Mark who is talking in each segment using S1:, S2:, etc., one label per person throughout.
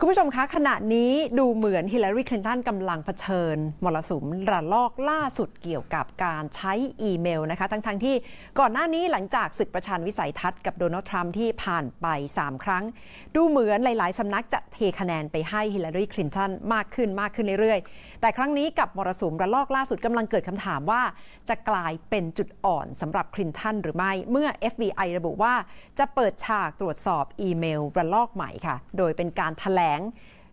S1: คุณผู้ชมคะ ขณะนี้ดูเหมือนฮิลลารีคลินตันกำลังเผชิญ มรสุมระลอกล่าสุดเกี่ยวกับการใช้อีเมลนะคะ ทั้งๆทที่ ก่อนหน้านี้หลังจากศึกประชันวิสัยทัศน์กับโดนัลด์ทรัมป์ที่ผ่านไป 3 ครั้ง ดูเหมือนหลายๆสำนักจะเทคะแนนไปให้ฮิลลารีคลินตันมากขึ้นมากขึ้นเรื่อยๆแต่ครั้งนี้กับมรสุมระลอกล่าสุดกำลังเกิดคำถามว่า จะกลายเป็นจุดอ่อนสำหรับคลินตันหรือไม่ เมื่อ FBI ระบุว่า จะเปิดฉากตรวจสอบอีเมลระลอกใหม่ค่ะโดยเป็นการแถลงแถลง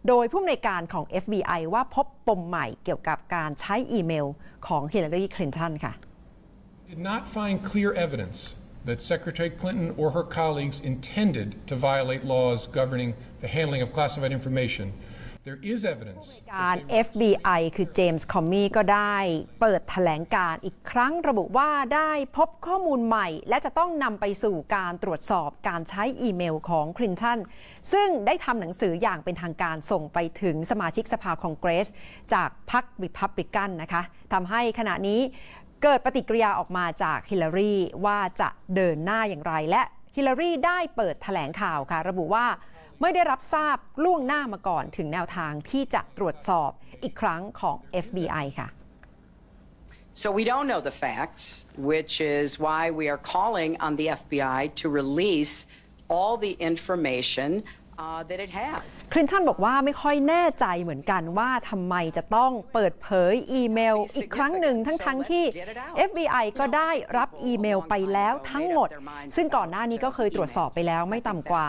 S1: โดยผู้อำนวยการของ FBI ว่าพบปมใหม่เกี่ยวกับการใช้อีเมลของฮิลลารีคลินตันค่ะ Did not find clear evidence that Secretary Clinton or her colleagues intended to violate laws governing the handling of classified information There is evidence การ FBI คือเจมส์คอมมี่ก็ได้เปิดแถลงการอีกครั้ง ระบุว่าได้พบข้อมูลใหม่ และจะต้องนำไปสู่การตรวจสอบการใช้อีเมลของคลินตันซึ่งได้ทำหนังสืออย่างเป็นทางการส่งไปถึงสมาชิกสภาคองเกรส จากพรรคริพับลิกันนะคะทำให้ขณะนี้ เกิดปฏิกิริยาออกมาจากฮิลลารีว่าจะเดินหน้าอย่างไร และ ฮิลลารีได้เปิดแถลงข่าวค่ะระบุว่าไม่ได้รับทราบล่วงหน้ามาก่อนถึงแนวทางที่จะตรวจสอบอีกครั้งของ FBI ค่ะ So we don't know the facts, which is why we are calling on the FBI to release all the information คลินตันบอกว่าไม่ค่อยแน่ใจเหมือนกันว่าทำไมจะต้องเปิดเผยอีเมลอีกครั้งหนึ่งทั้งๆททที่ FBI ก็ได้รับอีเมลไปแล้วทั้งหมด ซึ่งก่อนหน้านี้ก็เคยตรวจสอบไปแล้วไม่ต่ำกว่า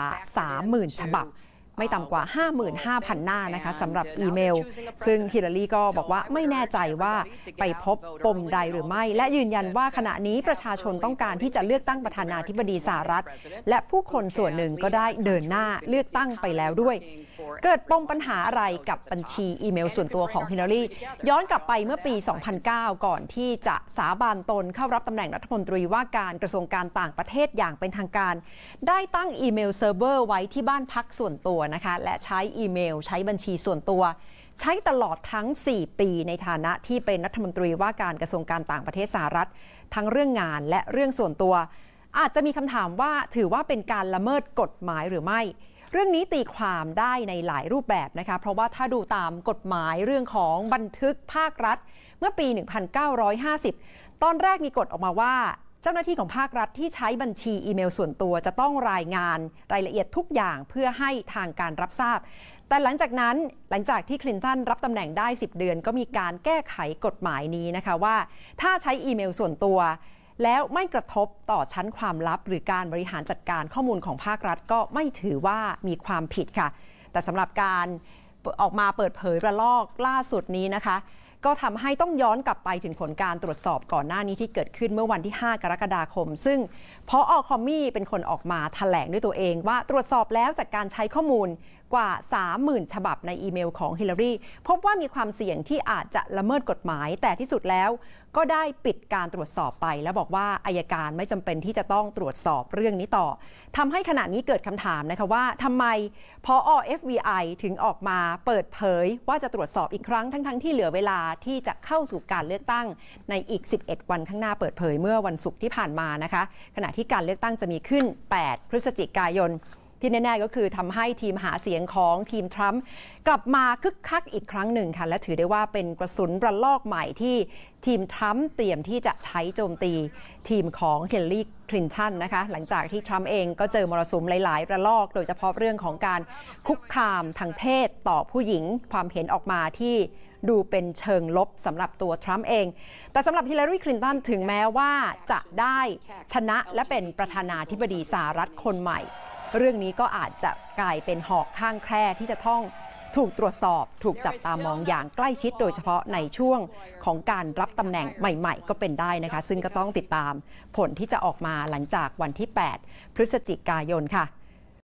S1: 30,000 ฉบับไม่ต่ำกว่า 55,000 หน้านะคะสำหรับอีเมล ซึ่งฮิลลารีก็บอกว่าไม่แน่ใจว่าไปพบปมใดหรือไม่ และยืนยันว่าขณะนี้ประชาชนต้องการที่จะเลือกตั้งประธานาธิบดีสหรัฐ และผู้คนส่วนหนึ่งก็ได้เดินหน้าเลือกตั้งไปแล้วด้วย เกิดปมปัญหาอะไรกับบัญชีอีเมลส่วนตัวของฮิลลารีย้อนกลับไปเมื่อปี 2009 ก่อนที่จะสาบานตนเข้ารับตำแหน่งรัฐมนตรีว่าการกระทรวงการต่างประเทศอย่างเป็นทางการ ได้ตั้งอีเมลเซิร์ฟเวอร์ไว้ที่บ้านพักส่วนตัวนะคะและใช้อีเมลใช้บัญชีส่วนตัว ใช้ตลอดทั้ง 4 ปีในฐานะที่เป็นรัฐมนตรีว่าการกระทรวงการต่างประเทศสหรัฐ ทั้งเรื่องงานและเรื่องส่วนตัว อาจจะมีคำถามว่าถือว่าเป็นการละเมิดกฎหมายหรือไม่ เรื่องนี้ตีความได้ในหลายรูปแบบ นะคะเพราะว่าถ้าดูตามกฎหมายเรื่องของบันทึกภาครัฐ เมื่อปี 1950 ตอนแรกมีกฎออกมาว่าเจ้าหน้าที่ของภาครัฐที่ใช้บัญชีอีเมลส่วนตัวจะต้องรายงานรายละเอียดทุกอย่างเพื่อให้ทางการรับทราบ แต่หลังจากนั้นหลังจากที่คลินตันรับตำแหน่งได้ 10 เดือน ก็มีการแก้ไขกฎหมายนี้นะคะว่า ถ้าใช้อีเมลส่วนตัว แล้วไม่กระทบต่อชั้นความลับ หรือการบริหารจัดการข้อมูลของภาครัฐ ก็ไม่ถือว่ามีความผิดค่ะ แต่สำหรับการออกมาเปิดเผยระลอกล่าสุดนี้นะคะก็ทำให้ต้องย้อนกลับไปถึงผลการตรวจสอบก่อนหน้านี้ที่เกิดขึ้นเมื่อวันที่ 5 กรกฎาคม ซึ่งพออคอมมี่เป็นคนออกมาถแถลงด้วยตัวเอง ว่าตรวจสอบแล้วจากการใช้ข้อมูลกว่า 30,000 ฉบับในอีเมลของฮิลลารีพบว่ามีความเสี่ยงที่อาจจะละเมิดกฎหมาย แต่ที่สุดแล้วก็ได้ปิดการตรวจสอบไป แล้วบอกว่าอายการไม่จำเป็นที่จะต้องตรวจสอบเรื่องนี้ต่อ ทำให้ขณะนี้เกิดคำถามนะคะว่าทำไมพออ FBI ถึงออกมาเปิดเผย ว่าจะตรวจสอบอีกครั้งทั้งๆทที่เหลือเวลาที่จะเข้าสู่การเลือกตั้ง ในอีก 11 วันข้างหน้าเปิดเผยเมื่อวันศุกร์ที่ผ่านมานะคะ ขณะที่การเลือกตั้งจะมีขึ้น 8 พฤศจิกายนที่แน่ๆก็คือทำให้ทีมหาเสียงของทีมทรัมป์กลับมาคึกคักอีกครั้งหนึ่งค่ะ และถือได้ว่าเป็นกระสุนระลอกใหม่ที่ทีมทรัมป์เตรียมที่จะใช้โจมตีทีมของเฮนรี่คลินตันนะคะ หลังจากที่ทรัมป์เองก็เจอมรสุมหลายๆ ระลอก โดยเฉพาะเรื่องของการคุกคามทางเพศต่อผู้หญิงความเห็นออกมาที่ดูเป็นเชิงลบสำหรับตัวทรัมป์เองแต่สำหรับฮิลลารีคลินตันถึงแม้ว่าจะได้ชนะและเป็นประธานาธิบดีสหรัฐคนใหม่เรื่องนี้ก็อาจจะกลายเป็นหอกข้างแคร่ที่จะท้องถูกตรวจสอบ ถูกจับตามองอย่างใกล้ชิดโดยเฉพาะในช่วงของการรับตำแหน่งใหม่ๆก็เป็นได้นะคะ ซึ่งก็ต้องติดตามผลที่จะออกมาหลังจากวันที่ 8 พฤศจิกายนค่ะ